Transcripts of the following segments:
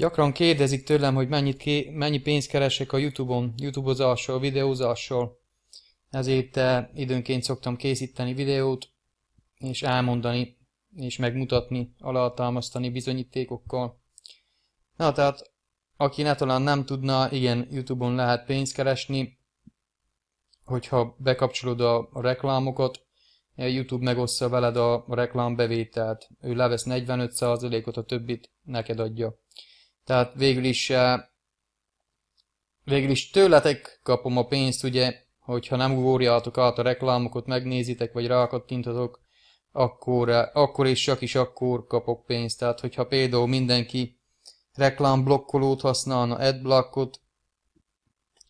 Gyakran kérdezik tőlem, hogy mennyit ké, mennyi pénzt keresek a YouTube-on, YouTube-ozással, videózással. Ezért eh, időnként szoktam készíteni videót, és elmondani, és megmutatni, alátámasztani bizonyítékokkal. Na tehát, aki ne talán nem tudna, igen, YouTube-on lehet pénzt keresni, hogyha bekapcsolod a reklámokat, eh, YouTube megossza veled a reklámbevételt, ő levesz 45%-ot, a többit neked adja. Tehát végül is, eh, végül is tőletek kapom a pénzt, ugye, hogyha nem ugorjátok át a reklámokat, megnézitek, vagy rákattintatok, akkor, eh, akkor és csak is akkor kapok pénzt. Tehát, hogyha például mindenki reklámblokkolót használna, adblockot,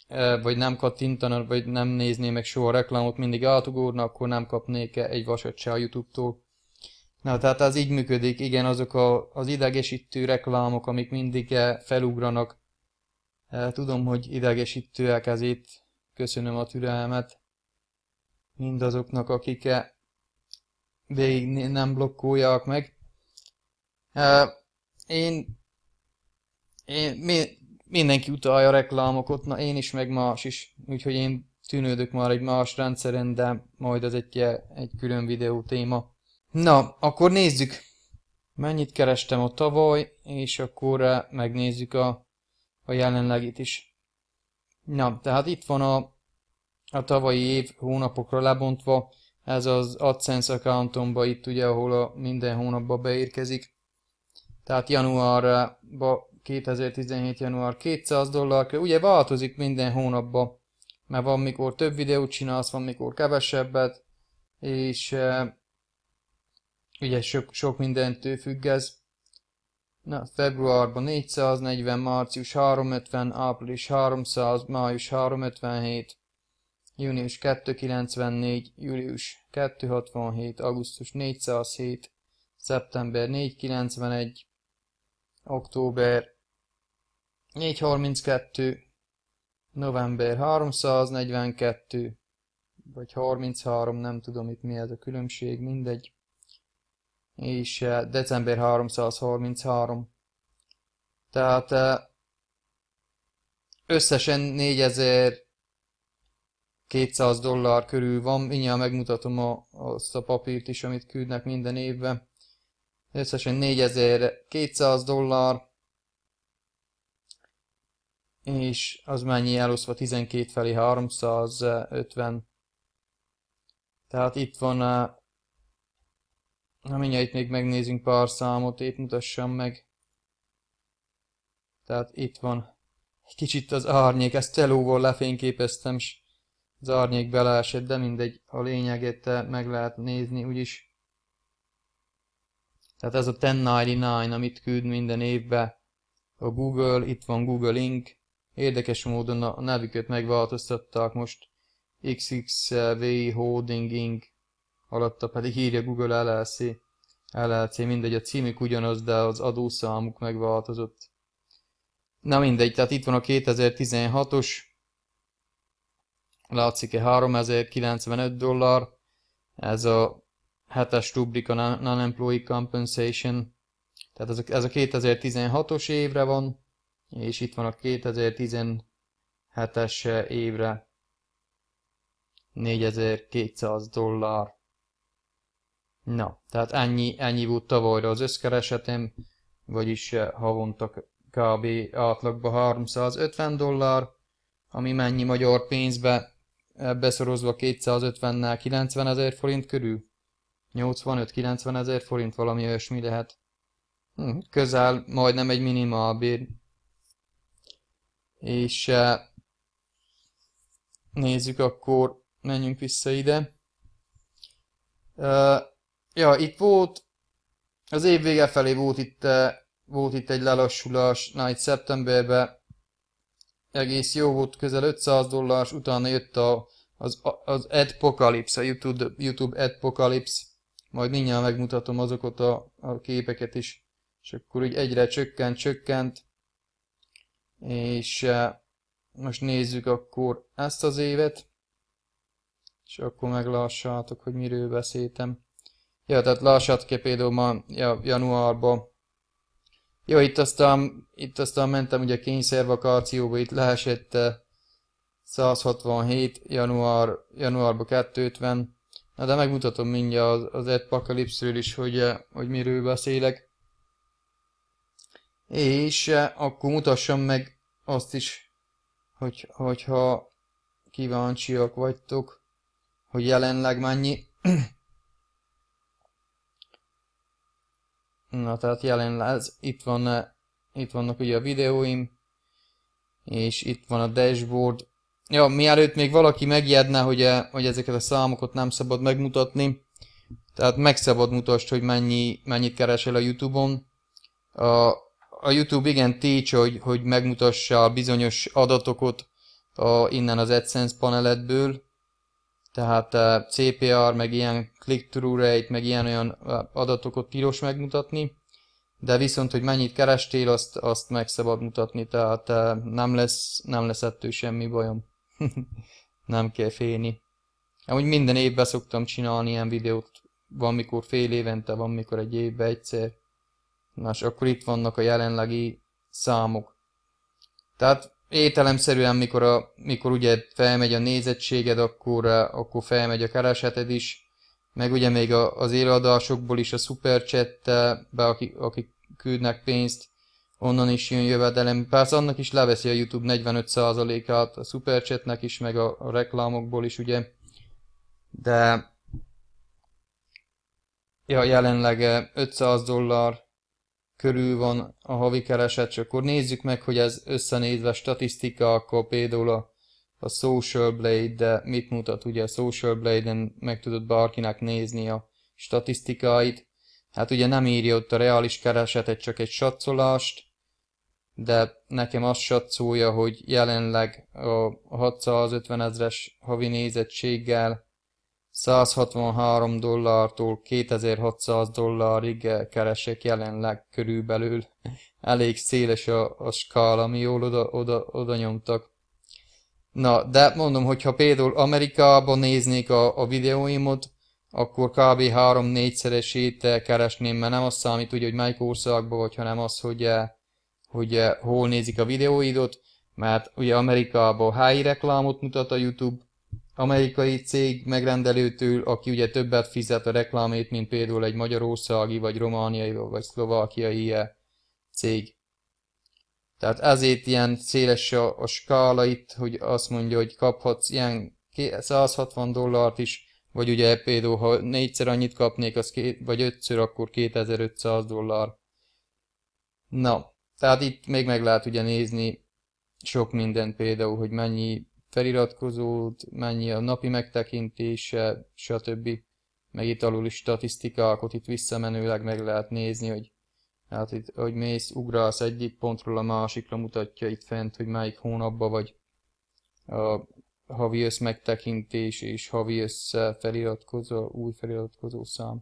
eh, vagy nem kattintana, vagy nem nézné meg soha a reklámot, mindig átugorna, akkor nem kapnék -e egy vasat se a Youtube-tól. Na, tehát az így működik, igen, azok a, az idegesítő reklámok, amik mindig eh, felugranak. Eh, tudom, hogy idegesítőek, ezért köszönöm a türelmet mindazoknak, akik eh, végig nem blokkolják meg. Én, én mi, mindenki utalja a reklámokat, na én is, meg más is, úgyhogy én tűnődök már egy más rendszeren, de majd az egy, egy külön videó téma. Na, akkor nézzük. Mennyit kerestem a tavaly, és akkor eh, megnézzük a, a jelenlegit is. Na, tehát itt van a, a tavalyi év hónapokra lebontva, ez az AdSense accountomba itt ugye, ahol a minden hónapba beérkezik. Tehát januárba 2017. január 200 dollár, ugye változik minden hónapba, mert van mikor több videót csinálsz, van mikor kevesebbet, és eh, Ugye sok, sok mindentől függ ez. Na, februárban 440, március 350, április 300, május 357, június 294, július 267, augusztus 407, szeptember 491, október 432, november 342, vagy 33, nem tudom itt mi ez a különbség, mindegy és eh, december 333. Tehát eh, összesen 4200 dollár körül van, mindjárt megmutatom a, azt a papírt is, amit küldnek minden évben. Összesen 4200 dollár, és az mennyi eloszva 12 felé 350. Tehát itt van eh, Na mindjárt itt még megnézünk pár számot, épp mutassam meg. Tehát itt van. Egy kicsit az árnyék, ezt telóval lefényképeztem, és az árnyék beleesett, de mindegy, a lényeget meg lehet nézni úgyis. Tehát ez a 1099, amit küld minden évbe. A Google, itt van Google Inc. Érdekes módon a nevüket megváltoztatták most. XXV Holding Inc alatta pedig írja Google LLC. LLC, mindegy, a címük ugyanaz, de az adószámuk megváltozott. Na mindegy, tehát itt van a 2016-os, látszik-e 3095 dollár, ez a hetes rubrika Non-Employee Compensation, tehát a, ez a 2016-os évre van, és itt van a 2017-es évre 4200 dollár. Na, tehát ennyi, ennyi volt tavalyra az összkeresetem, vagyis eh, havonta kb. átlagba 350 dollár, ami mennyi magyar pénzbe eh, beszorozva 250 nál 90 ezer forint körül? 85-90 ezer forint valami olyasmi lehet. Hm, közel, majdnem egy minimálbér. És eh, nézzük akkor, menjünk vissza ide. Ja, itt volt, az év vége felé volt itt, eh, volt itt egy lelassulás, na itt szeptemberben egész jó volt, közel 500 dollár, utána jött a, az, az Adpocalypse, a YouTube, YouTube Adpocalypse, majd mindjárt megmutatom azokat a, a képeket is, és akkor úgy egyre csökkent, csökkent, és eh, most nézzük akkor ezt az évet, és akkor meglássátok, hogy miről beszéltem. Ja, tehát lassat például ja, januárban. Jó, itt aztán, itt aztán mentem ugye kényszervakációba, itt leesett 167, eh, január, januárban 250. Na de megmutatom mindjárt az, az Adpocalypse-ről is, hogy, eh, hogy miről beszélek. És eh, akkor mutassam meg azt is, hogy, hogyha kíváncsiak vagytok, hogy jelenleg mennyi. Na, tehát jelen ez, itt, van, eh, itt vannak ugye a videóim, és itt van a dashboard. Ja, mielőtt még valaki megijedne, hogy, eh, hogy ezeket a számokat nem szabad megmutatni, tehát meg szabad mutasd, hogy mennyi, mennyit keresel a Youtube-on. A, a Youtube igen técs, hogy, hogy megmutassa bizonyos adatokat a, innen az AdSense paneletből, tehát CPR, meg ilyen click-through rate, meg ilyen olyan adatokat tilos megmutatni, de viszont, hogy mennyit kerestél, azt, azt meg szabad mutatni, tehát nem lesz, nem lesz ettől semmi bajom. nem kell félni. Amúgy minden évben szoktam csinálni ilyen videót, van mikor fél évente, van mikor egy évben egyszer. Na, és akkor itt vannak a jelenlegi számok. Tehát ételemszerűen, mikor, a, mikor ugye felmegy a nézettséged, akkor, eh, akkor felmegy a kereseted is, meg ugye még a, az éladásokból is a superchattel, be akik, akik küldnek pénzt, onnan is jön jövedelem. Persze annak is leveszi a YouTube 45%-át a superchatnek is, meg a, a reklámokból is, ugye. De ja, jelenleg 500 eh, dollár körül van a havi kereset, és akkor nézzük meg, hogy ez összenézve statisztika, akkor például a, a Social Blade, de mit mutat? Ugye a Social Blade-en meg tudod bárkinek nézni a statisztikáit. Hát ugye nem írja ott a reális keresetet, csak egy satszolást, de nekem azt satszolja, hogy jelenleg a 650 ezres havi nézettséggel 163 dollártól 2600 dollárig keresek jelenleg körülbelül. Elég széles a, a skála, ami jól oda, oda, oda nyomtak. Na, de mondom, hogyha például Amerikában néznék a, a videóimot, akkor kb. 3-4-szeresét keresném, mert nem az számít, hogy melyik országban vagy, hanem az, hogy, hogy hol nézik a videóidot, mert ugye Amerikában helyi reklámot mutat a YouTube, amerikai cég megrendelőtől, aki ugye többet fizet a reklámét, mint például egy magyarországi, vagy romániai, vagy szlovákiai cég. Tehát ezért ilyen széles a, a skála itt, hogy azt mondja, hogy kaphatsz ilyen 160 dollárt is, vagy ugye például, ha négyszer annyit kapnék, az két, vagy ötször, akkor 2500 dollár. Na, tehát itt még meg lehet ugye nézni sok mindent például, hogy mennyi feliratkozót, mennyi a napi megtekintése, stb. Meg itt alul is statisztika, akkor itt visszamenőleg meg lehet nézni, hogy hát itt, hogy mész, ugrálsz egyik pontról a másikra, mutatja itt fent, hogy melyik hónapba vagy a havi összmegtekintés és havi össze feliratkozó, új feliratkozó szám.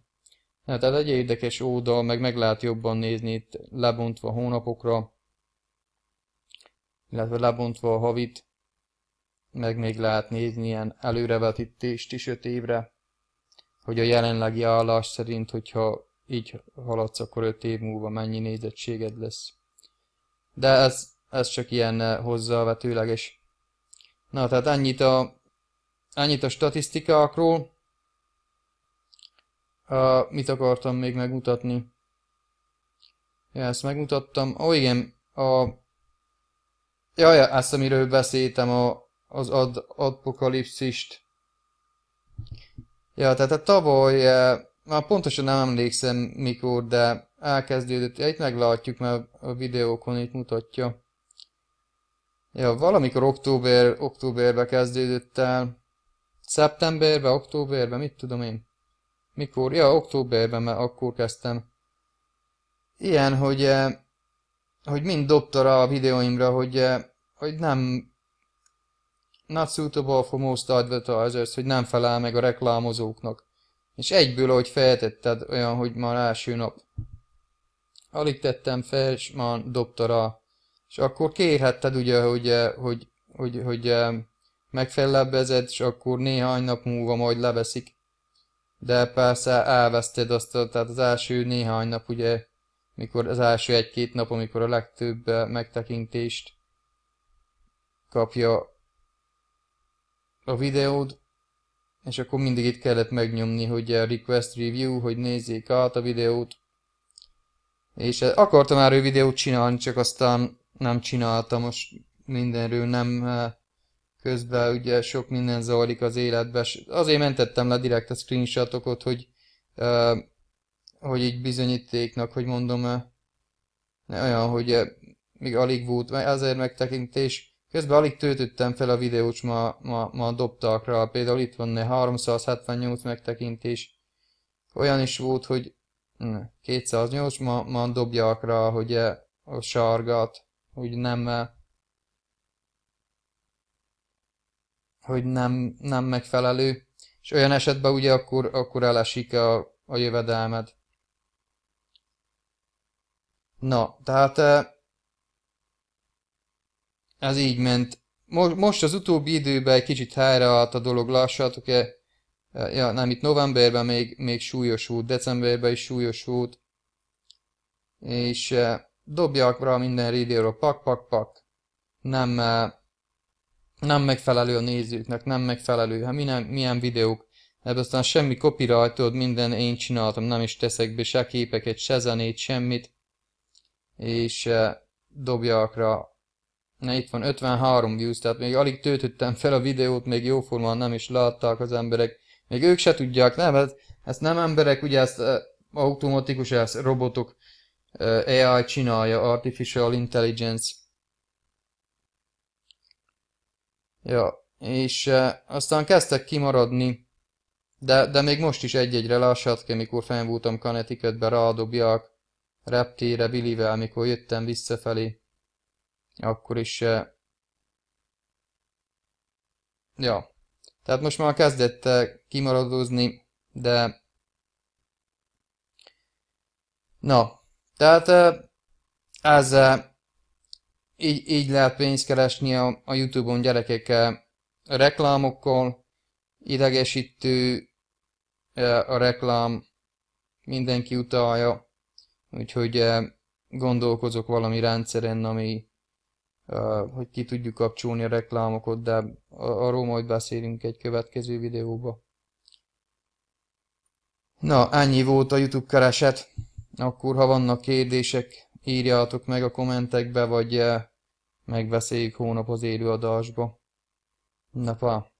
Na tehát egy érdekes oldal, meg meg lehet jobban nézni itt lebontva hónapokra, illetve lebontva a havit, meg még lehet nézni ilyen előrevetítést is öt évre, hogy a jelenlegi állás szerint, hogyha így haladsz, akkor öt év múlva mennyi nézettséged lesz. De ez, ez csak ilyen hozzávetőleges. Na, tehát ennyit a, ennyit a statisztikákról. Uh, mit akartam még megmutatni? Ja, ezt megmutattam. Ó, oh, igen, a... Ja, ja, ezt, amiről beszéltem, a, az ad apokalipszist. Ja, tehát a tavaly, már eh, pontosan nem emlékszem mikor, de elkezdődött. Itt meglátjuk, mert a videókon itt mutatja. Ja, valamikor október, októberbe kezdődött el. Szeptemberbe, októberbe, mit tudom én. Mikor? Ja, októberben, mert akkor kezdtem. Ilyen, hogy, eh, hogy mind dobta rá a videóimra, hogy, eh, hogy nem not suitable for most advertisers, hogy nem felel meg a reklámozóknak. És egyből, ahogy feltetted, olyan, hogy már első nap. Alig tettem fel, és már dobta rá. És akkor kérhetted ugye, hogy, hogy, hogy, hogy megfelelbezed, és akkor néhány nap múlva majd leveszik. De persze elveszted azt, a, tehát az első néhány nap ugye, mikor az első egy-két nap, amikor a legtöbb eh, megtekintést kapja a videód, és akkor mindig itt kellett megnyomni, hogy a request review, hogy nézzék át a videót. És akartam már ő videót csinálni, csak aztán nem csináltam, most mindenről nem eh, közben ugye sok minden zajlik az életben. Azért mentettem le direkt a screenshotokot, hogy, eh, hogy így bizonyítéknak, hogy mondom, eh, olyan, hogy még alig volt azért megtekintés, Közben alig töltöttem fel a videót ma, ma, ma rá. például itt van 378 megtekintés. Olyan is volt, hogy 208 ma, ma rá, hogy eh, a sargat, hogy nem eh, hogy nem, nem megfelelő, és olyan esetben ugye akkor, akkor elesik a, a jövedelmed. Na, tehát eh, ez így ment. Most az utóbbi időben egy kicsit helyreállt a dolog, lássátok-e? E, ja, nem, itt novemberben még, még súlyos volt, decemberben is súlyos volt. És e, dobják rá minden rédióra, pak, pak, pak. Nem, e, nem megfelelő a nézőknek, nem megfelelő. Hát milyen, milyen videók. ebből aztán semmi copyrightod, minden én csináltam, nem is teszek be se képeket, se zenét, semmit. És dobják rá Na itt van 53 views, tehát még alig töltöttem fel a videót, még jóformán nem is látták az emberek. Még ők se tudják, nem? Ez, hát, hát nem emberek, ugye ezt uh, automatikus, ezt robotok, uh, eh, AI csinálja, Artificial Intelligence. Ja, és uh, aztán kezdtek kimaradni, de, de még most is egy-egyre lássátok, amikor fenn voltam Connecticutbe, rádobják reptére Billyvel, amikor jöttem visszafelé. Akkor is... Eh, ja. Tehát most már kezdett kimaradózni, de... Na, tehát eh, ez így, így lehet pénzt keresni a, a Youtube-on gyerekekkel a reklámokkal, idegesítő eh, a reklám, mindenki utalja, úgyhogy gondolkozok valami rendszeren, ami hogy ki tudjuk kapcsolni a reklámokat, de arról majd beszélünk egy következő videóba. Na, ennyi volt a YouTube kereset. Akkor, ha vannak kérdések, írjátok meg a kommentekbe, vagy megbeszéljük hónap az élőadásba. Na, pá.